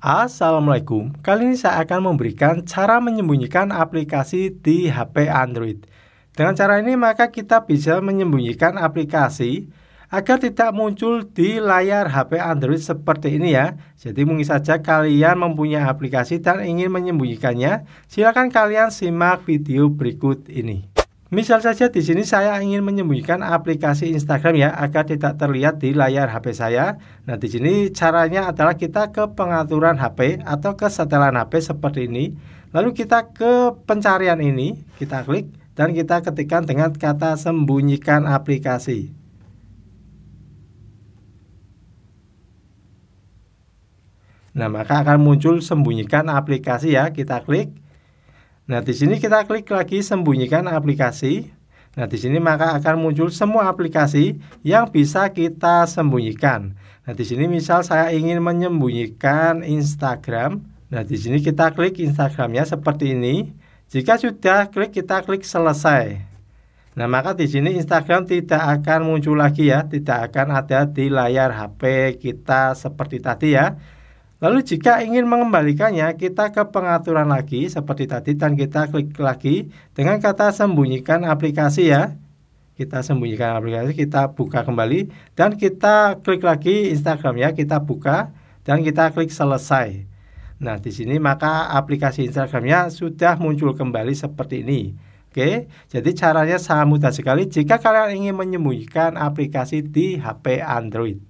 Assalamualaikum, kali ini saya akan memberikan cara menyembunyikan aplikasi di HP Android. Dengan cara ini maka kita bisa menyembunyikan aplikasi agar tidak muncul di layar HP Android seperti ini ya. Jadi mungkin saja kalian mempunyai aplikasi dan ingin menyembunyikannya, silakan kalian simak video berikut ini. Misal saja di sini saya ingin menyembunyikan aplikasi Instagram ya agar tidak terlihat di layar HP saya. Nah, di sini caranya adalah kita ke pengaturan HP atau ke setelan HP seperti ini. Lalu kita ke pencarian ini, kita klik dan kita ketikkan dengan kata sembunyikan aplikasi. Nah, maka akan muncul sembunyikan aplikasi ya. Kita klik Nah, di sini kita klik lagi sembunyikan aplikasi. Nah, di sini maka akan muncul semua aplikasi yang bisa kita sembunyikan. Nah, di sini misal saya ingin menyembunyikan Instagram. Nah, di sini kita klik Instagramnya seperti ini. Jika sudah klik, kita klik selesai. Nah, maka di sini Instagram tidak akan muncul lagi ya, tidak akan ada di layar HP kita seperti tadi ya. Lalu jika ingin mengembalikannya, kita ke pengaturan lagi seperti tadi dan kita klik lagi dengan kata sembunyikan aplikasi ya. Kita sembunyikan aplikasi, kita buka kembali dan kita klik lagi Instagram ya kita buka dan kita klik selesai. Nah, di sini maka aplikasi Instagramnya sudah muncul kembali seperti ini. Oke, jadi caranya sangat mudah sekali jika kalian ingin menyembunyikan aplikasi di HP Android.